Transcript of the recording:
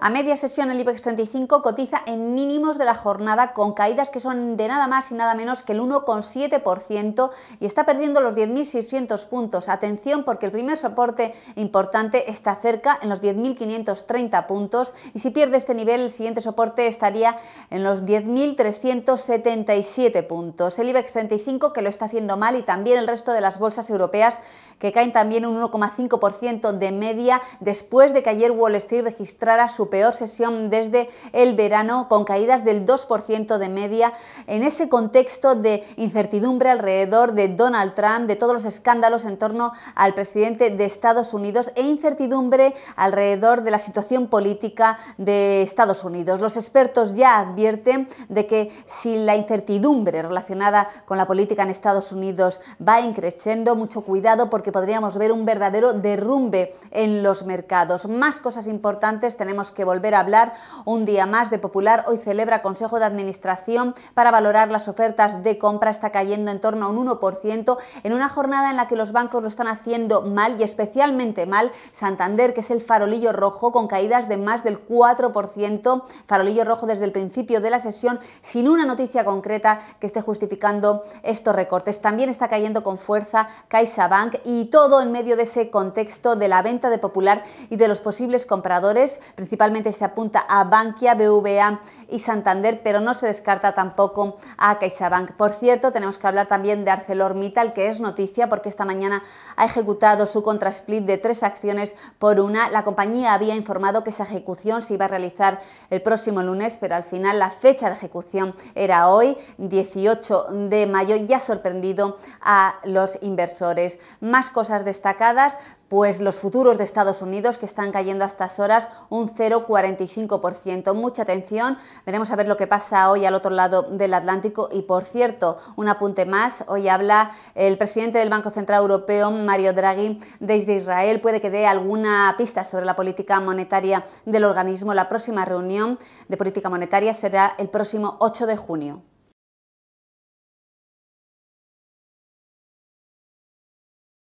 A media sesión el IBEX 35 cotiza en mínimos de la jornada con caídas que son de nada más y nada menos que el 1,7% y está perdiendo los 10.600 puntos. Atención porque el primer soporte importante está cerca en los 10.530 puntos y si pierde este nivel el siguiente soporte estaría en los 10.377 puntos. El IBEX 35 que lo está haciendo mal y también el resto de las bolsas europeas que caen también un 1,5% de media después de que ayer Wall Street registrara su peor sesión desde el verano, con caídas del 2% de media, en ese contexto de incertidumbre alrededor de Donald Trump, de todos los escándalos en torno al presidente de Estados Unidos e incertidumbre alrededor de la situación política de Estados Unidos. Los expertos ya advierten de que si la incertidumbre relacionada con la política en Estados Unidos va increciendo, mucho cuidado porque podríamos ver un verdadero derrumbe en los mercados. Más cosas importantes tenemos que que volver a hablar un día más de Popular. Hoy celebra Consejo de Administración para valorar las ofertas de compra. Está cayendo en torno a un 1% en una jornada en la que los bancos lo están haciendo mal y especialmente mal Santander, que es el farolillo rojo, con caídas de más del 4%. Farolillo rojo desde el principio de la sesión, sin una noticia concreta que esté justificando estos recortes. También está cayendo con fuerza CaixaBank y todo en medio de ese contexto de la venta de Popular y de los posibles compradores, principalmente se apunta a Bankia, BVA y Santander, pero no se descarta tampoco a CaixaBank. Por cierto, tenemos que hablar también de ArcelorMittal, que es noticia porque esta mañana ha ejecutado su contrasplit de tres acciones por una. La compañía había informado que esa ejecución se iba a realizar el próximo lunes, pero al final la fecha de ejecución era hoy, 18 de mayo, y ha sorprendido a los inversores. Más cosas destacadas, pues los futuros de Estados Unidos que están cayendo a estas horas un 0,45%. Mucha atención, veremos a ver lo que pasa hoy al otro lado del Atlántico y por cierto, un apunte más, hoy habla el presidente del Banco Central Europeo, Mario Draghi, desde Israel, puede que dé alguna pista sobre la política monetaria del organismo. La próxima reunión de política monetaria será el próximo 8 de junio.